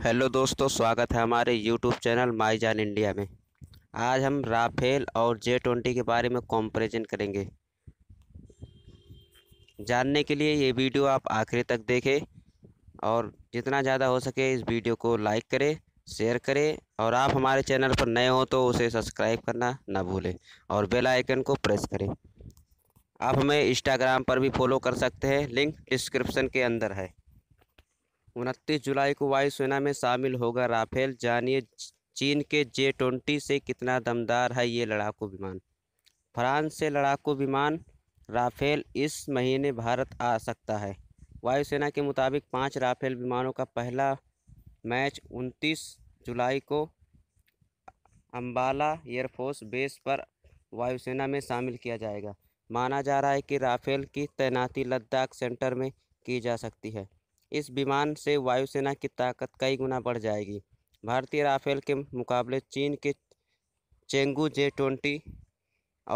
hello दोस्तों स्वागत है हमारे यूट्यूब चैनल माई जान इंडिया में आज हम राफेल और जे ट्वेंटी के बारे में कॉम्परिजन करेंगे जानने के लिए ये वीडियो आप आखिरी तक देखें और जितना ज़्यादा हो सके इस वीडियो को लाइक करें शेयर करें और आप हमारे चैनल पर नए हो तो उसे सब्सक्राइब करना ना भूलें और बेल आइकन को प्रेस करें आप हमें इंस्टाग्राम पर भी फॉलो कर सकते हैं लिंक डिस्क्रिप्शन के अंदर है उनतीस जुलाई को वायुसेना में शामिल होगा राफेल जानिए चीन के जे ट्वेंटी से कितना दमदार है ये लड़ाकू विमान फ्रांस से लड़ाकू विमान राफेल इस महीने भारत आ सकता है वायुसेना के मुताबिक पांच राफेल विमानों का पहला मैच 29 जुलाई को अंबाला एयरफोर्स बेस पर वायुसेना में शामिल किया जाएगा माना जा रहा है कि राफेल की तैनाती लद्दाख सेंटर में की जा सकती है इस विमान से वायुसेना की ताकत कई गुना बढ़ जाएगी भारतीय राफेल के मुकाबले चीन के चेंगू जे ट्वेंटी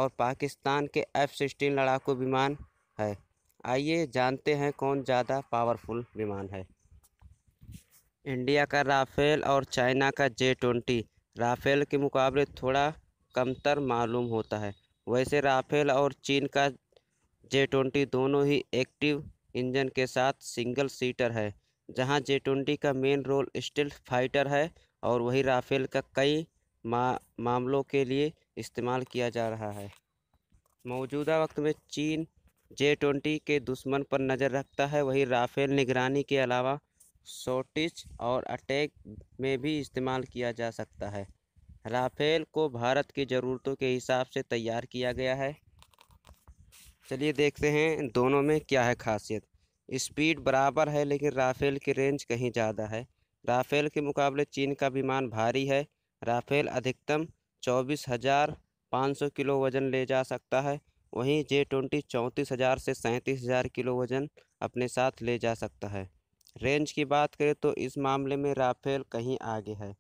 और पाकिस्तान के एफ सिक्सटीन लड़ाकू विमान है आइए जानते हैं कौन ज़्यादा पावरफुल विमान है इंडिया का राफेल और चाइना का जे ट्वेंटी राफेल के मुकाबले थोड़ा कमतर मालूम होता है वैसे राफेल और चीन का जे ट्वेंटी दोनों ही एक्टिव इंजन के साथ सिंगल सीटर है जहां जे ट्वेंटी का मेन रोल स्टिल फाइटर है और वही राफेल का कई मा, मामलों के लिए इस्तेमाल किया जा रहा है मौजूदा वक्त में चीन जे ट्वेंटी के दुश्मन पर नज़र रखता है वही राफेल निगरानी के अलावा शॉर्टिज और अटैक में भी इस्तेमाल किया जा सकता है राफेल को भारत की ज़रूरतों के हिसाब से तैयार किया गया है चलिए देखते हैं दोनों में क्या है खासियत स्पीड बराबर है लेकिन राफेल की रेंज कहीं ज़्यादा है राफेल के मुकाबले चीन का विमान भारी है राफेल अधिकतम चौबीस हज़ार पाँच सौ किलो वज़न ले जा सकता है वहीं जे ट्वेंटी चौंतीस हज़ार से सैंतीस हज़ार किलो वज़न अपने साथ ले जा सकता है रेंज की बात करें तो इस मामले में राफेल कहीं आगे है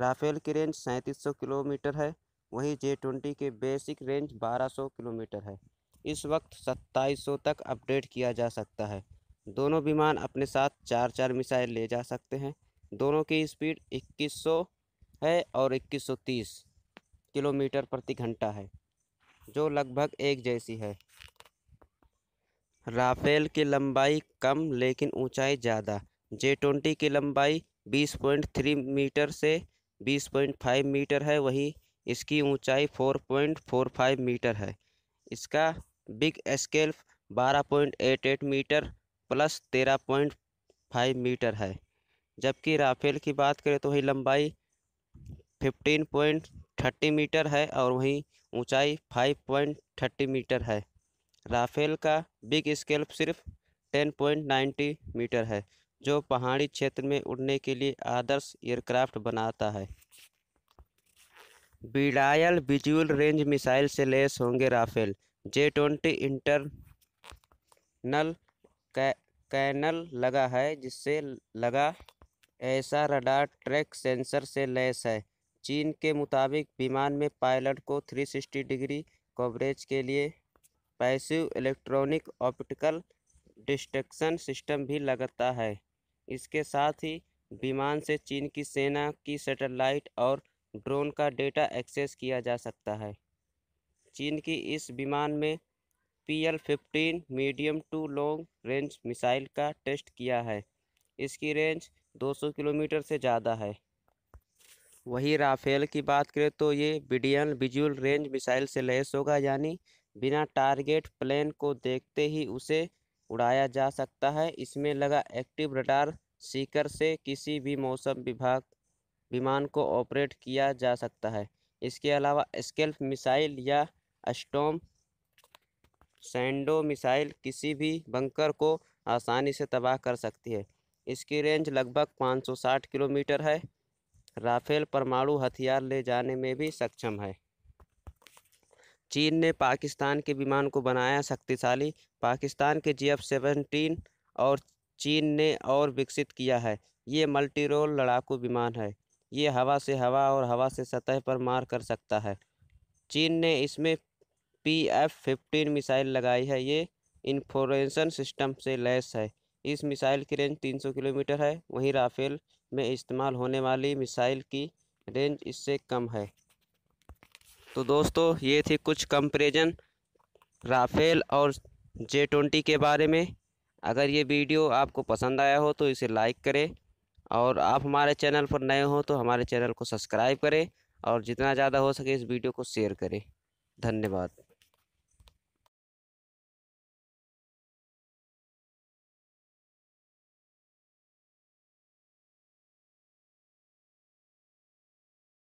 राफेल की रेंज सैंतीस सौ किलोमीटर है वहीं जे ट्वेंटी के बेसिक रेंज बारह सौ किलोमीटर है इस वक्त सत्ताईस तक अपडेट किया जा सकता है दोनों विमान अपने साथ चार चार मिसाइल ले जा सकते हैं दोनों की स्पीड 2100 है और 2130 किलोमीटर प्रति घंटा है जो लगभग एक जैसी है राफेल की लंबाई कम लेकिन ऊंचाई ज़्यादा जे ट्वेंटी की लंबाई 20.3 मीटर से 20.5 मीटर है वहीं इसकी ऊंचाई 4.45 मीटर है इसका big scale 12.88 metre plus 13.5 metre है जबकि राफेल की बात करें तो वही लंबाई 15.30 मीटर है और वहीं ऊंचाई 5.30 मीटर है राफेल का बिग स्केल सिर्फ 10.90 मीटर है जो पहाड़ी क्षेत्र में उड़ने के लिए आदर्श एयरक्राफ्ट बनाता है बिडायल विजुअल रेंज मिसाइल से लैस होंगे राफेल जे ट्वेंटी इंटरनल कैनल लगा है जिससे लगा ऐसा रडार ट्रैक सेंसर से लैस है चीन के मुताबिक विमान में पायलट को 360 डिग्री कवरेज के लिए passive electronic optical detection system भी लगता है इसके साथ ही विमान से चीन की सेना की सैटेलाइट और ड्रोन का डेटा एक्सेस किया जा सकता है चीन की इस विमान में P L fifteen medium to long range missile का टेस्ट किया है इसकी रेंज 200 किलोमीटर से ज़्यादा है वहीं राफेल की बात करें तो ये बिडियन विजुअल रेंज मिसाइल से लैस होगा यानी बिना टारगेट प्लेन को देखते ही उसे उड़ाया जा सकता है इसमें लगा एक्टिव रडार सीकर से किसी भी मौसम विभाग विमान को ऑपरेट किया जा सकता है इसके अलावा स्केल्फ मिसाइल या अस्टोम सैंडो मिसाइल किसी भी बंकर को आसानी से तबाह कर सकती है इसकी रेंज लगभग 560 किलोमीटर है राफेल परमाणु हथियार ले जाने में भी सक्षम है चीन ने पाकिस्तान के विमान को बनाया शक्तिशाली पाकिस्तान के जी एफ सेवनटीन और चीन ने और विकसित किया है ये मल्टीरोल लड़ाकू विमान है ये हवा से हवा और हवा से सतह पर मार कर सकता है चीन ने इसमें पी एफ फिफ्टीन मिसाइल लगाई है ये इन्फॉर्मेशन सिस्टम से लैस है इस मिसाइल की रेंज 300 किलोमीटर है वहीं राफेल में इस्तेमाल होने वाली मिसाइल की रेंज इससे कम है तो दोस्तों ये थी कुछ कंपेरिजन राफेल और जे ट्वेंटी के बारे में अगर ये वीडियो आपको पसंद आया हो तो इसे लाइक करें और आप हमारे चैनल पर नए हो तो हमारे चैनल को सब्सक्राइब करें और जितना ज़्यादा हो सके इस वीडियो को शेयर करें धन्यवाद